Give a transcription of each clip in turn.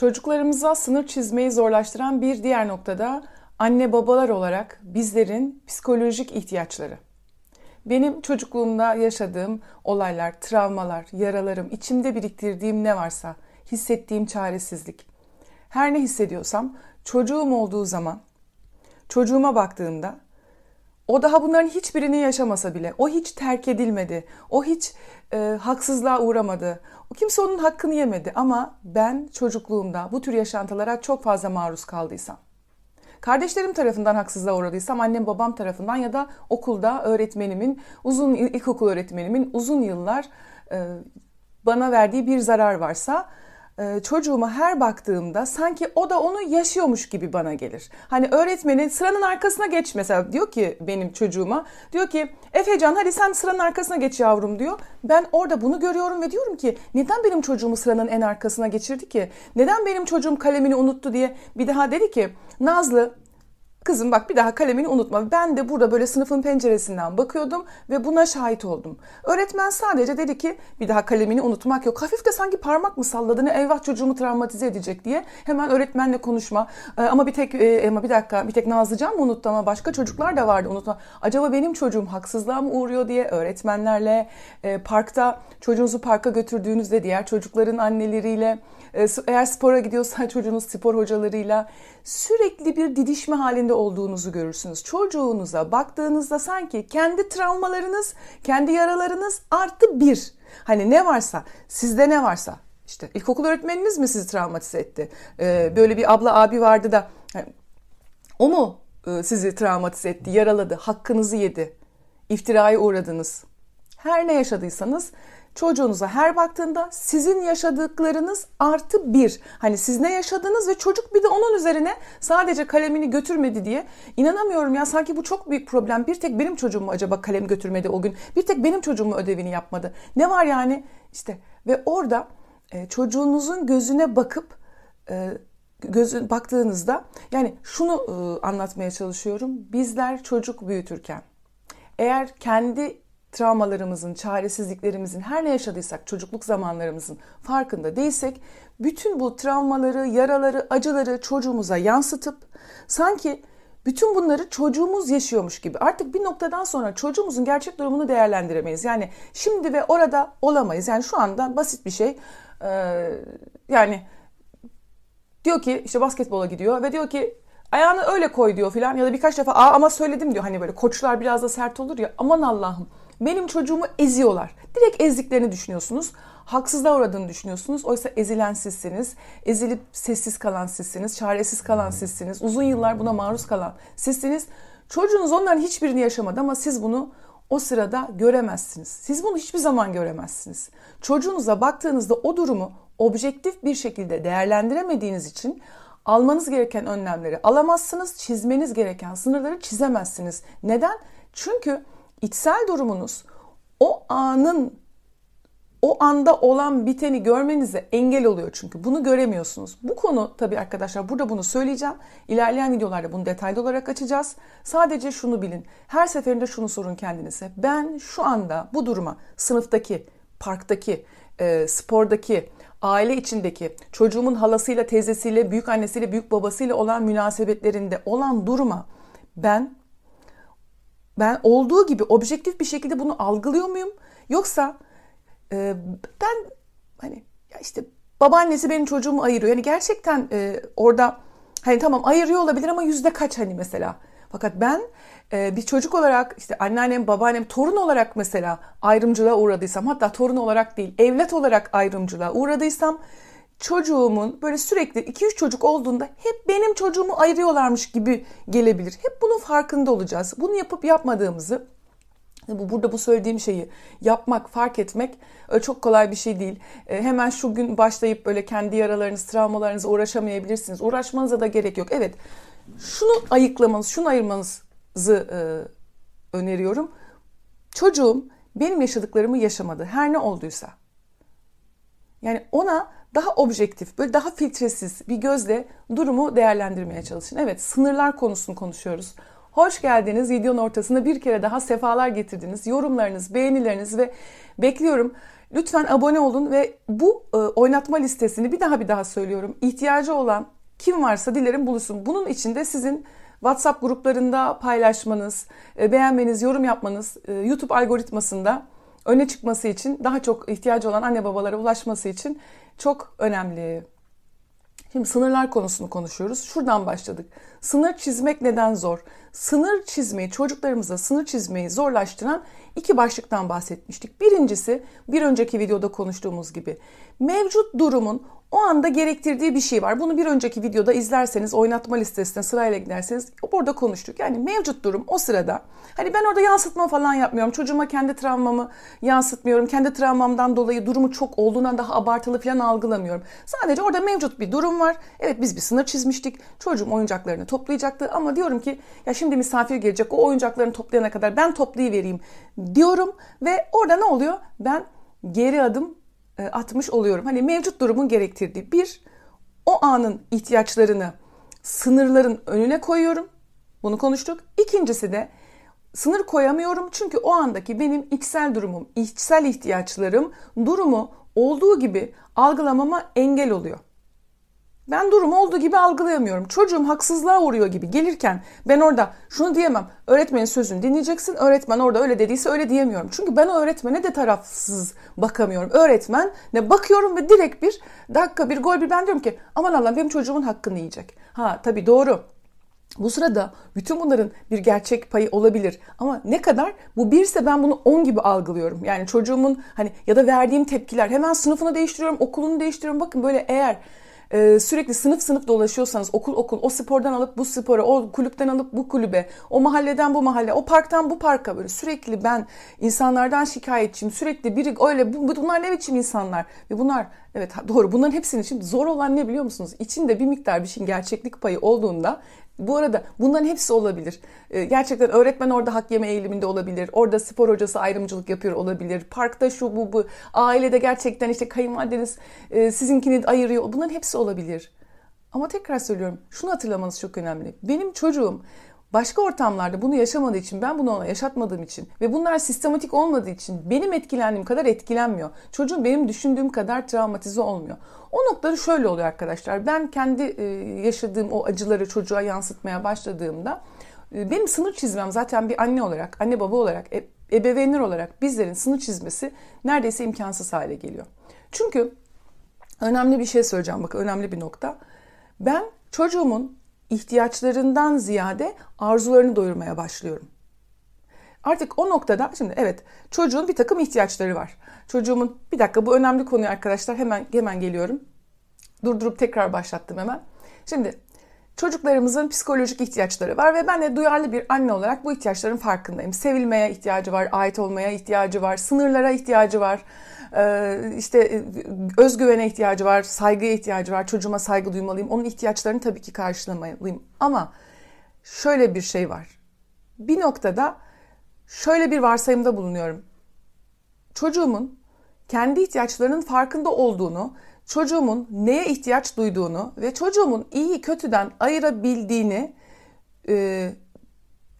Çocuklarımıza sınır çizmeyi zorlaştıran bir diğer noktada anne babalar olarak bizlerin psikolojik ihtiyaçları. Benim çocukluğumda yaşadığım olaylar, travmalar, yaralarım, içimde biriktirdiğim ne varsa, hissettiğim çaresizlik. Her ne hissediyorsam çocuğum olduğu zaman, çocuğuma baktığımda o daha bunların hiçbirini yaşamasa bile, o hiç terk edilmedi, o hiç e, haksızlığa uğramadı, o kimse onun hakkını yemedi. Ama ben çocukluğumda bu tür yaşantılara çok fazla maruz kaldıysam, kardeşlerim tarafından haksızlığa uğradıysam, annem babam tarafından ya da okulda öğretmenimin, uzun ilkokul öğretmenimin uzun yıllar e, bana verdiği bir zarar varsa ee, çocuğuma her baktığımda sanki o da onu yaşıyormuş gibi bana gelir. Hani öğretmenin sıranın arkasına geç mesela diyor ki benim çocuğuma diyor ki Efecan hadi sen sıranın arkasına geç yavrum diyor. Ben orada bunu görüyorum ve diyorum ki neden benim çocuğumu sıranın en arkasına geçirdi ki? Neden benim çocuğum kalemini unuttu diye bir daha dedi ki Nazlı Kızım bak bir daha kalemini unutma. Ben de burada böyle sınıfın penceresinden bakıyordum ve buna şahit oldum. Öğretmen sadece dedi ki bir daha kalemini unutmak yok. Hafif de sanki parmak mı salladı ne eyvah çocuğumu travmatize edecek diye. Hemen öğretmenle konuşma. E, ama bir tek e, ama bir dakika bir tek Nazlıcan mı unuttu ama başka çocuklar da vardı unutma. Acaba benim çocuğum haksızlığa mı uğruyor diye öğretmenlerle e, parkta çocuğunuzu parka götürdüğünüzde diğer çocukların anneleriyle ee, eğer spora gidiyorsa çocuğunuz spor hocalarıyla sürekli bir didişme halinde olduğunuzu görürsünüz. Çocuğunuza baktığınızda sanki kendi travmalarınız, kendi yaralarınız artı bir. Hani ne varsa, sizde ne varsa. İşte ilkokul öğretmeniniz mi sizi travmatize etti? Ee, böyle bir abla abi vardı da o mu e, sizi travmatize etti, yaraladı, hakkınızı yedi, iftiraya uğradınız? Her ne yaşadıysanız çocuğunuza her baktığında sizin yaşadıklarınız artı bir. Hani siz ne yaşadınız ve çocuk bir de onun üzerine sadece kalemini götürmedi diye. inanamıyorum ya sanki bu çok büyük problem. Bir tek benim çocuğum mu acaba kalem götürmedi o gün? Bir tek benim çocuğum mu ödevini yapmadı? Ne var yani? işte ve orada e, çocuğunuzun gözüne bakıp e, gözün baktığınızda yani şunu e, anlatmaya çalışıyorum. Bizler çocuk büyütürken eğer kendi travmalarımızın, çaresizliklerimizin, her ne yaşadıysak, çocukluk zamanlarımızın farkında değilsek, bütün bu travmaları, yaraları, acıları çocuğumuza yansıtıp sanki bütün bunları çocuğumuz yaşıyormuş gibi. Artık bir noktadan sonra çocuğumuzun gerçek durumunu değerlendiremeyiz. Yani şimdi ve orada olamayız. Yani şu anda basit bir şey. Ee, yani diyor ki işte basketbola gidiyor ve diyor ki ayağını öyle koy diyor filan ya da birkaç defa Aa, ama söyledim diyor. Hani böyle koçlar biraz da sert olur ya aman Allah'ım benim çocuğumu eziyorlar. Direkt ezdiklerini düşünüyorsunuz. Haksızlığa uğradığını düşünüyorsunuz. Oysa ezilen sizsiniz. Ezilip sessiz kalan sizsiniz. Çaresiz kalan hmm. sizsiniz. Uzun yıllar buna maruz kalan sizsiniz. Çocuğunuz onların hiçbirini yaşamadı ama siz bunu o sırada göremezsiniz. Siz bunu hiçbir zaman göremezsiniz. Çocuğunuza baktığınızda o durumu objektif bir şekilde değerlendiremediğiniz için almanız gereken önlemleri alamazsınız, çizmeniz gereken sınırları çizemezsiniz. Neden? Çünkü içsel durumunuz o anın o anda olan biteni görmenize engel oluyor çünkü. Bunu göremiyorsunuz. Bu konu tabii arkadaşlar burada bunu söyleyeceğim. İlerleyen videolarda bunu detaylı olarak açacağız. Sadece şunu bilin. Her seferinde şunu sorun kendinize. Ben şu anda bu duruma sınıftaki, parktaki, e, spordaki, aile içindeki, çocuğumun halasıyla, teyzesiyle, büyük annesiyle, büyük babasıyla olan münasebetlerinde olan duruma ben ben olduğu gibi objektif bir şekilde bunu algılıyor muyum? Yoksa e, ben hani ya işte babaannesi benim çocuğumu ayırıyor. Yani gerçekten e, orada hani tamam ayırıyor olabilir ama yüzde kaç hani mesela. Fakat ben e, bir çocuk olarak işte anneannem, babaannem, torun olarak mesela ayrımcılığa uğradıysam hatta torun olarak değil evlat olarak ayrımcılığa uğradıysam çocuğumun böyle sürekli 2-3 çocuk olduğunda hep benim çocuğumu ayırıyorlarmış gibi gelebilir. Hep bunun farkında olacağız. Bunu yapıp yapmadığımızı bu Burada bu söylediğim şeyi yapmak, fark etmek e, çok kolay bir şey değil. E, hemen şu gün başlayıp böyle kendi yaralarınız, travmalarınızı uğraşamayabilirsiniz. Uğraşmanıza da gerek yok. Evet, şunu ayıklamanız, şunu ayırmanızı e, öneriyorum. Çocuğum benim yaşadıklarımı yaşamadı. Her ne olduysa. Yani ona daha objektif, böyle daha filtresiz bir gözle durumu değerlendirmeye çalışın. Evet, sınırlar konusunu konuşuyoruz. Hoş geldiniz. Videonun ortasında bir kere daha sefalar getirdiniz. Yorumlarınız, beğenileriniz ve bekliyorum. Lütfen abone olun ve bu e, oynatma listesini bir daha bir daha söylüyorum. İhtiyacı olan kim varsa dilerim bulusun. Bunun için de sizin WhatsApp gruplarında paylaşmanız, e, beğenmeniz, yorum yapmanız, e, YouTube algoritmasında öne çıkması için, daha çok ihtiyacı olan anne babalara ulaşması için çok önemli. Şimdi sınırlar konusunu konuşuyoruz. Şuradan başladık. Sınır çizmek neden zor? Sınır çizmeyi, çocuklarımıza sınır çizmeyi zorlaştıran iki başlıktan bahsetmiştik. Birincisi, bir önceki videoda konuştuğumuz gibi mevcut durumun o anda gerektirdiği bir şey var. Bunu bir önceki videoda izlerseniz oynatma listesine sırayla giderseniz orada konuştuk. Yani mevcut durum o sırada. Hani ben orada yansıtma falan yapmıyorum. Çocuğuma kendi travmamı yansıtmıyorum. Kendi travmamdan dolayı durumu çok olduğundan daha abartılı falan algılamıyorum. Sadece orada mevcut bir durum var. Evet biz bir sınır çizmiştik. Çocuğum oyuncaklarını toplayacaktı ama diyorum ki ya şimdi misafir gelecek o oyuncaklarını toplayana kadar ben toplayıvereyim diyorum ve orada ne oluyor? Ben geri adım e, atmış oluyorum. Hani mevcut durumun gerektirdiği bir o anın ihtiyaçlarını sınırların önüne koyuyorum. Bunu konuştuk. İkincisi de sınır koyamıyorum çünkü o andaki benim içsel durumum, içsel ihtiyaçlarım durumu olduğu gibi algılamama engel oluyor. Ben durum olduğu gibi algılayamıyorum. Çocuğum haksızlığa uğruyor gibi gelirken ben orada şunu diyemem. Öğretmenin sözünü dinleyeceksin. Öğretmen orada öyle dediyse öyle diyemiyorum. Çünkü ben o öğretmene de tarafsız bakamıyorum. Öğretmen ne bakıyorum ve direkt bir dakika bir gol bir ben diyorum ki aman Allah'ım benim çocuğumun hakkını yiyecek. Ha tabii doğru. Bu sırada bütün bunların bir gerçek payı olabilir ama ne kadar bu birse ben bunu 10 gibi algılıyorum. Yani çocuğumun hani ya da verdiğim tepkiler hemen sınıfını değiştiriyorum, okulunu değiştiriyorum. Bakın böyle eğer e, sürekli sınıf sınıf dolaşıyorsanız okul okul o spordan alıp bu spora o kulüpten alıp bu kulübe o mahalleden bu mahalle o parktan bu parka böyle sürekli ben insanlardan şikayetçiyim sürekli biri öyle bu, bunlar ne biçim insanlar ve bunlar evet doğru bunların hepsinin için zor olan ne biliyor musunuz? İçinde bir miktar bir şeyin gerçeklik payı olduğunda bu arada bunların hepsi olabilir. Ee, gerçekten öğretmen orada hak yeme eğiliminde olabilir. Orada spor hocası ayrımcılık yapıyor olabilir. Parkta şu bu bu. Ailede gerçekten işte kayınvalideniz e, sizinkini ayırıyor. Bunların hepsi olabilir. Ama tekrar söylüyorum şunu hatırlamanız çok önemli. Benim çocuğum başka ortamlarda bunu yaşamadığı için, ben bunu ona yaşatmadığım için ve bunlar sistematik olmadığı için benim etkilendiğim kadar etkilenmiyor. Çocuğun benim düşündüğüm kadar travmatize olmuyor. O noktaları şöyle oluyor arkadaşlar. Ben kendi e, yaşadığım o acıları çocuğa yansıtmaya başladığımda e, benim sınır çizmem zaten bir anne olarak, anne baba olarak, e, ebeveynler olarak bizlerin sınır çizmesi neredeyse imkansız hale geliyor. Çünkü önemli bir şey söyleyeceğim bakın önemli bir nokta. Ben çocuğumun ihtiyaçlarından ziyade arzularını doyurmaya başlıyorum. Artık o noktada şimdi evet çocuğun bir takım ihtiyaçları var. Çocuğumun bir dakika bu önemli konuyu arkadaşlar hemen hemen geliyorum. Durdurup tekrar başlattım hemen. Şimdi Çocuklarımızın psikolojik ihtiyaçları var ve ben de duyarlı bir anne olarak bu ihtiyaçların farkındayım. Sevilmeye ihtiyacı var, ait olmaya ihtiyacı var, sınırlara ihtiyacı var. E, işte e, özgüvene ihtiyacı var, saygıya ihtiyacı var. Çocuğuma saygı duymalıyım. Onun ihtiyaçlarını tabii ki karşılamalıyım. Ama şöyle bir şey var. Bir noktada şöyle bir varsayımda bulunuyorum. Çocuğumun kendi ihtiyaçlarının farkında olduğunu çocuğumun neye ihtiyaç duyduğunu ve çocuğumun iyi kötüden ayırabildiğini e,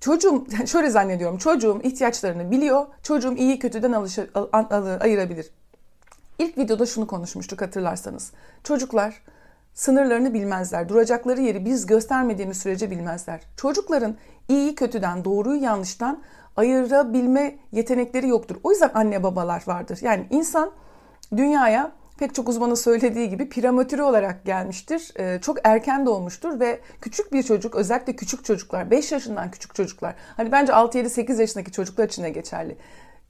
çocuğum şöyle zannediyorum çocuğum ihtiyaçlarını biliyor çocuğum iyi kötüden alışı, al, al, ayırabilir. İlk videoda şunu konuşmuştuk hatırlarsanız çocuklar sınırlarını bilmezler duracakları yeri biz göstermediğimiz sürece bilmezler. Çocukların iyi kötüden doğruyu yanlıştan ayırabilme yetenekleri yoktur. O yüzden anne babalar vardır. Yani insan dünyaya pek çok uzmanın söylediği gibi piramatürü olarak gelmiştir. Ee, çok erken doğmuştur ve küçük bir çocuk özellikle küçük çocuklar 5 yaşından küçük çocuklar hani bence 6-7-8 yaşındaki çocuklar için de geçerli.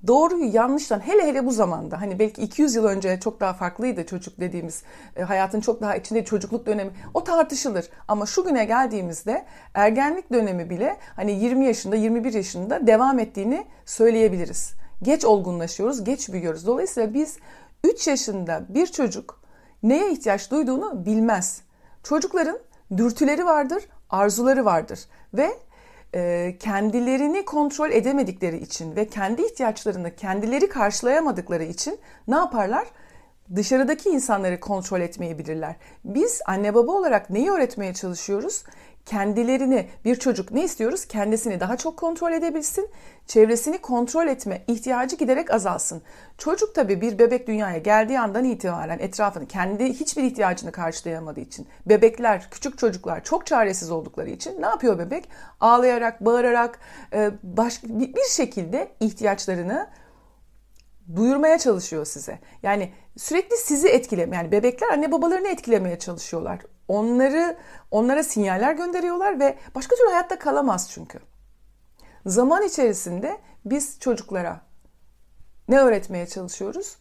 Doğruyu yanlıştan hele hele bu zamanda hani belki 200 yıl önce çok daha farklıydı çocuk dediğimiz e, hayatın çok daha içinde çocukluk dönemi o tartışılır ama şu güne geldiğimizde ergenlik dönemi bile hani 20 yaşında 21 yaşında devam ettiğini söyleyebiliriz geç olgunlaşıyoruz, geç büyüyoruz. Dolayısıyla biz 3 yaşında bir çocuk neye ihtiyaç duyduğunu bilmez. Çocukların dürtüleri vardır, arzuları vardır ve e, kendilerini kontrol edemedikleri için ve kendi ihtiyaçlarını kendileri karşılayamadıkları için ne yaparlar? Dışarıdaki insanları kontrol etmeyi bilirler. Biz anne baba olarak neyi öğretmeye çalışıyoruz? kendilerini bir çocuk ne istiyoruz? Kendisini daha çok kontrol edebilsin, çevresini kontrol etme ihtiyacı giderek azalsın. Çocuk tabii bir bebek dünyaya geldiği andan itibaren etrafını kendi hiçbir ihtiyacını karşılayamadığı için bebekler, küçük çocuklar çok çaresiz oldukları için ne yapıyor bebek? Ağlayarak, bağırarak e, başka bir şekilde ihtiyaçlarını duyurmaya çalışıyor size. Yani sürekli sizi etkileme yani bebekler anne babalarını etkilemeye çalışıyorlar. Onları onlara sinyaller gönderiyorlar ve başka türlü hayatta kalamaz çünkü. Zaman içerisinde biz çocuklara ne öğretmeye çalışıyoruz?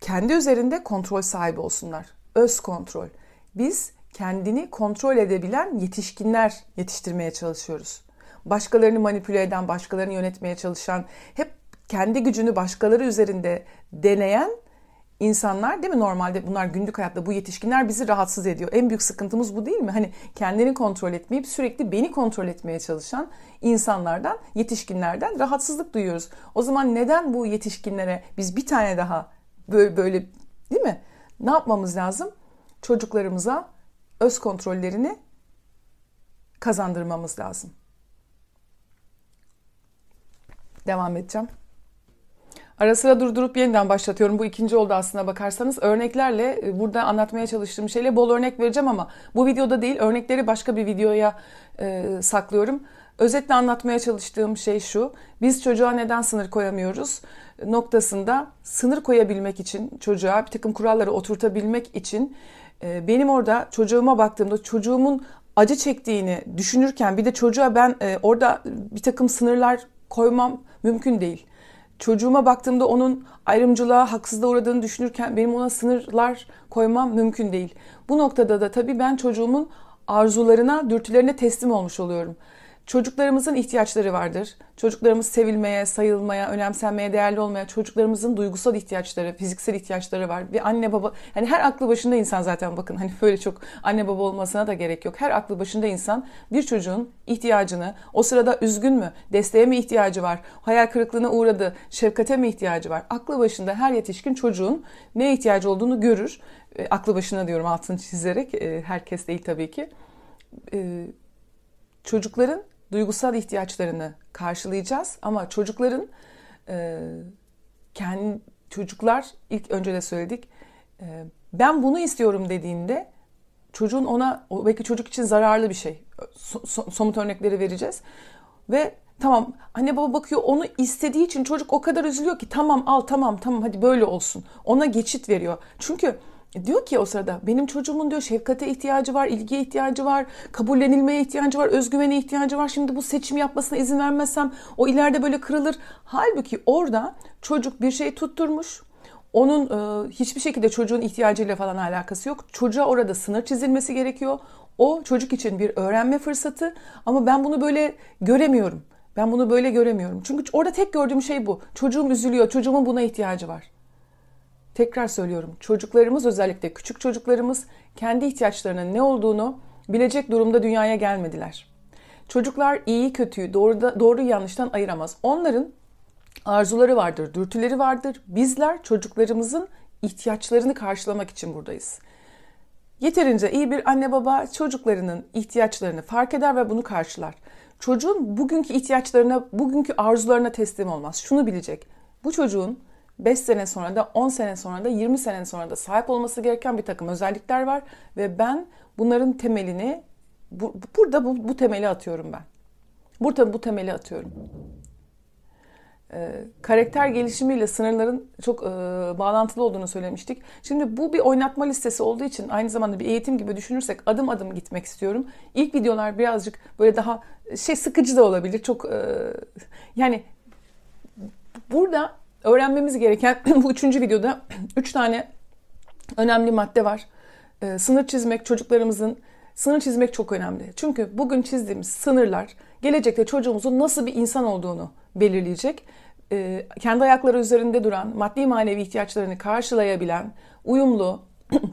Kendi üzerinde kontrol sahibi olsunlar. Öz kontrol. Biz kendini kontrol edebilen yetişkinler yetiştirmeye çalışıyoruz. Başkalarını manipüle eden, başkalarını yönetmeye çalışan, hep kendi gücünü başkaları üzerinde deneyen insanlar değil mi normalde bunlar günlük hayatta bu yetişkinler bizi rahatsız ediyor. En büyük sıkıntımız bu değil mi? Hani kendini kontrol etmeyip sürekli beni kontrol etmeye çalışan insanlardan, yetişkinlerden rahatsızlık duyuyoruz. O zaman neden bu yetişkinlere biz bir tane daha böyle, böyle değil mi? Ne yapmamız lazım? Çocuklarımıza öz kontrollerini kazandırmamız lazım. Devam edeceğim. Ara sıra durdurup yeniden başlatıyorum. Bu ikinci oldu aslında bakarsanız. Örneklerle e, burada anlatmaya çalıştığım şeyle bol örnek vereceğim ama bu videoda değil örnekleri başka bir videoya e, saklıyorum. Özetle anlatmaya çalıştığım şey şu. Biz çocuğa neden sınır koyamıyoruz? Noktasında sınır koyabilmek için çocuğa bir takım kuralları oturtabilmek için e, benim orada çocuğuma baktığımda çocuğumun acı çektiğini düşünürken bir de çocuğa ben e, orada bir takım sınırlar koymam mümkün değil çocuğuma baktığımda onun ayrımcılığa, haksızlığa uğradığını düşünürken benim ona sınırlar koymam mümkün değil. Bu noktada da tabii ben çocuğumun arzularına, dürtülerine teslim olmuş oluyorum. Çocuklarımızın ihtiyaçları vardır. Çocuklarımız sevilmeye, sayılmaya, önemsenmeye, değerli olmaya, çocuklarımızın duygusal ihtiyaçları, fiziksel ihtiyaçları var. Bir anne baba, yani her aklı başında insan zaten bakın hani böyle çok anne baba olmasına da gerek yok. Her aklı başında insan bir çocuğun ihtiyacını, o sırada üzgün mü, desteğe mi ihtiyacı var, hayal kırıklığına uğradı, şefkate mi ihtiyacı var? Aklı başında her yetişkin çocuğun ne ihtiyacı olduğunu görür. E, aklı başına diyorum altını çizerek, e, herkes değil tabii ki. E, çocukların duygusal ihtiyaçlarını karşılayacağız ama çocukların e, kendi çocuklar ilk önce de söyledik e, ben bunu istiyorum dediğinde çocuğun ona belki çocuk için zararlı bir şey so, so, somut örnekleri vereceğiz ve tamam anne baba bakıyor onu istediği için çocuk o kadar üzülüyor ki tamam al tamam tamam hadi böyle olsun ona geçit veriyor çünkü e, diyor ki o sırada benim çocuğumun diyor şefkate ihtiyacı var, ilgiye ihtiyacı var, kabullenilmeye ihtiyacı var, özgüvene ihtiyacı var. Şimdi bu seçim yapmasına izin vermezsem o ileride böyle kırılır. Halbuki orada çocuk bir şey tutturmuş. Onun e, hiçbir şekilde çocuğun ihtiyacıyla falan alakası yok. Çocuğa orada sınır çizilmesi gerekiyor. O çocuk için bir öğrenme fırsatı ama ben bunu böyle göremiyorum. Ben bunu böyle göremiyorum. Çünkü orada tek gördüğüm şey bu. Çocuğum üzülüyor, çocuğumun buna ihtiyacı var tekrar söylüyorum çocuklarımız özellikle küçük çocuklarımız kendi ihtiyaçlarının ne olduğunu bilecek durumda dünyaya gelmediler. Çocuklar iyi kötüyü doğru, da, doğru yanlıştan ayıramaz. Onların arzuları vardır, dürtüleri vardır. Bizler çocuklarımızın ihtiyaçlarını karşılamak için buradayız. Yeterince iyi bir anne baba çocuklarının ihtiyaçlarını fark eder ve bunu karşılar. Çocuğun bugünkü ihtiyaçlarına, bugünkü arzularına teslim olmaz. Şunu bilecek. Bu çocuğun 5 sene sonra da 10 sene sonra da 20 sene sonra da sahip olması gereken bir takım özellikler var ve ben bunların temelini bu, burada bu, bu temeli atıyorum ben. Burada bu temeli atıyorum. Ee, karakter gelişimiyle sınırların çok e, bağlantılı olduğunu söylemiştik. Şimdi bu bir oynatma listesi olduğu için aynı zamanda bir eğitim gibi düşünürsek adım adım gitmek istiyorum. İlk videolar birazcık böyle daha şey sıkıcı da olabilir. Çok e, yani burada öğrenmemiz gereken bu üçüncü videoda üç tane önemli madde var. E, sınır çizmek çocuklarımızın sınır çizmek çok önemli. Çünkü bugün çizdiğimiz sınırlar gelecekte çocuğumuzun nasıl bir insan olduğunu belirleyecek. E, kendi ayakları üzerinde duran, maddi manevi ihtiyaçlarını karşılayabilen, uyumlu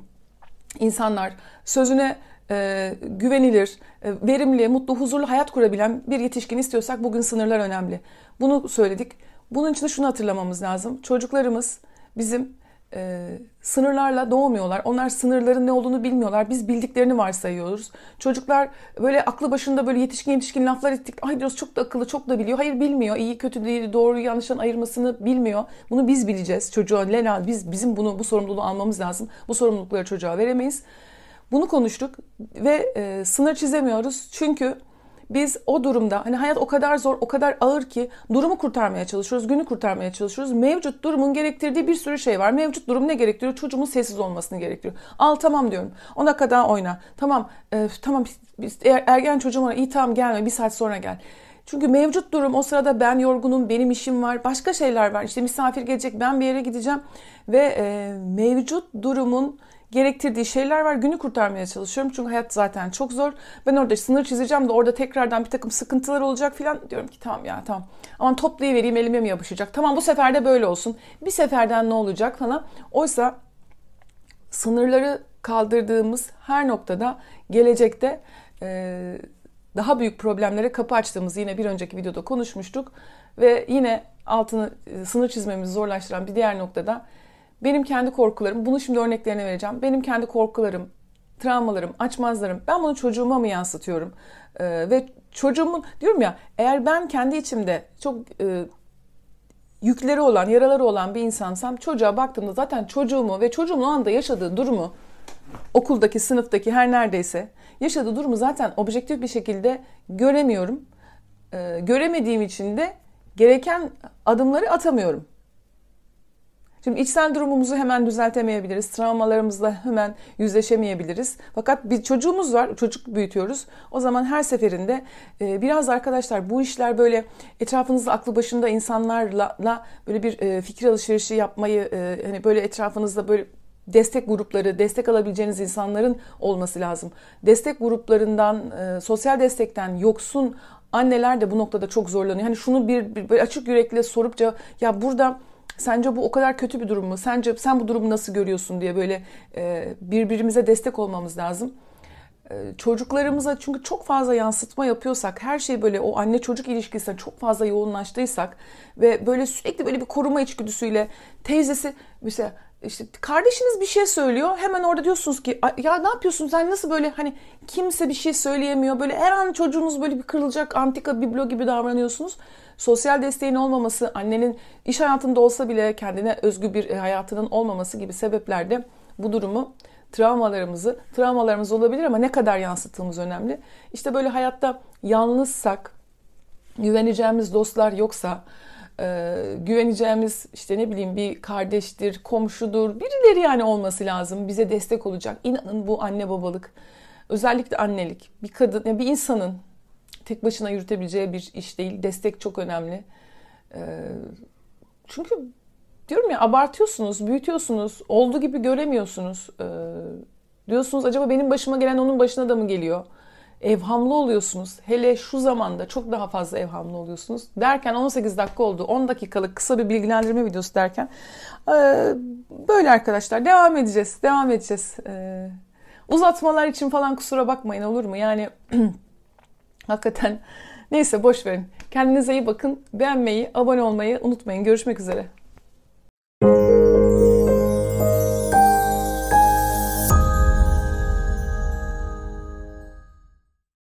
insanlar, sözüne e, güvenilir, e, verimli, mutlu, huzurlu hayat kurabilen bir yetişkin istiyorsak bugün sınırlar önemli. Bunu söyledik. Bunun için de şunu hatırlamamız lazım. Çocuklarımız bizim e, sınırlarla doğmuyorlar. Onlar sınırların ne olduğunu bilmiyorlar. Biz bildiklerini varsayıyoruz. Çocuklar böyle aklı başında böyle yetişkin yetişkin laflar ettik. Ay diyoruz çok da akıllı, çok da biliyor. Hayır bilmiyor. İyi kötü değil, doğru yanlışın ayırmasını bilmiyor. Bunu biz bileceğiz. Çocuğa Lena biz bizim bunu bu sorumluluğu almamız lazım. Bu sorumlulukları çocuğa veremeyiz. Bunu konuştuk ve e, sınır çizemiyoruz. Çünkü biz o durumda hani hayat o kadar zor, o kadar ağır ki durumu kurtarmaya çalışıyoruz, günü kurtarmaya çalışıyoruz. Mevcut durumun gerektirdiği bir sürü şey var. Mevcut durum ne gerektiriyor? Çocuğumun sessiz olmasını gerektiriyor. Al tamam diyorum. ona kadar oyna. Tamam, e, tamam biz, eğer ergen çocuğum var. iyi tamam gelme bir saat sonra gel. Çünkü mevcut durum o sırada ben yorgunum, benim işim var, başka şeyler var. İşte misafir gelecek, ben bir yere gideceğim ve e, mevcut durumun gerektirdiği şeyler var. Günü kurtarmaya çalışıyorum çünkü hayat zaten çok zor. Ben orada sınır çizeceğim de orada tekrardan bir takım sıkıntılar olacak filan. Diyorum ki tamam ya tamam. Ama toplayıvereyim elime mi yapışacak? Tamam bu sefer de böyle olsun. Bir seferden ne olacak falan. Oysa sınırları kaldırdığımız her noktada gelecekte e, daha büyük problemlere kapı açtığımızı yine bir önceki videoda konuşmuştuk. Ve yine altını e, sınır çizmemizi zorlaştıran bir diğer noktada benim kendi korkularım, bunu şimdi örneklerine vereceğim. Benim kendi korkularım, travmalarım, açmazlarım. Ben bunu çocuğuma mı yansıtıyorum? E, ve çocuğumun diyorum ya eğer ben kendi içimde çok e, yükleri olan, yaraları olan bir insansam çocuğa baktığımda zaten çocuğumu ve çocuğumun o anda yaşadığı durumu okuldaki, sınıftaki her neredeyse yaşadığı durumu zaten objektif bir şekilde göremiyorum. E, göremediğim için de gereken adımları atamıyorum. Şimdi içsel durumumuzu hemen düzeltemeyebiliriz. Travmalarımızla hemen yüzleşemeyebiliriz. Fakat bir çocuğumuz var. Çocuk büyütüyoruz. O zaman her seferinde e, biraz arkadaşlar bu işler böyle etrafınızda aklı başında insanlarla böyle bir e, fikir alışverişi yapmayı e, hani böyle etrafınızda böyle destek grupları, destek alabileceğiniz insanların olması lazım. Destek gruplarından, e, sosyal destekten yoksun anneler de bu noktada çok zorlanıyor. Hani şunu bir, bir açık yürekle sorupça ya burada Sence bu o kadar kötü bir durum mu? Sence sen bu durumu nasıl görüyorsun diye böyle e, birbirimize destek olmamız lazım. E, çocuklarımıza çünkü çok fazla yansıtma yapıyorsak, her şey böyle o anne çocuk ilişkisine çok fazla yoğunlaştıysak ve böyle sürekli böyle bir koruma içgüdüsüyle teyzesi mesela işte kardeşiniz bir şey söylüyor. Hemen orada diyorsunuz ki ya ne yapıyorsun sen nasıl böyle hani kimse bir şey söyleyemiyor. Böyle her an çocuğunuz böyle bir kırılacak antika biblo gibi davranıyorsunuz sosyal desteğin olmaması, annenin iş hayatında olsa bile kendine özgü bir e, hayatının olmaması gibi sebeplerde bu durumu travmalarımızı, travmalarımız olabilir ama ne kadar yansıttığımız önemli. İşte böyle hayatta yalnızsak, güveneceğimiz dostlar yoksa, e, güveneceğimiz işte ne bileyim bir kardeştir, komşudur, birileri yani olması lazım. Bize destek olacak. İnanın bu anne babalık, özellikle annelik, bir kadın, bir insanın tek başına yürütebileceği bir iş değil. Destek çok önemli. Ee, çünkü diyorum ya abartıyorsunuz, büyütüyorsunuz, olduğu gibi göremiyorsunuz. Ee, diyorsunuz acaba benim başıma gelen onun başına da mı geliyor? Evhamlı oluyorsunuz. Hele şu zamanda çok daha fazla evhamlı oluyorsunuz. Derken 18 dakika oldu. 10 dakikalık kısa bir bilgilendirme videosu derken. Ee, böyle arkadaşlar devam edeceğiz, devam edeceğiz. uzatmalar için falan kusura bakmayın olur mu? Yani Hakikaten neyse boş verin. Kendinize iyi bakın. Beğenmeyi, abone olmayı unutmayın. Görüşmek üzere.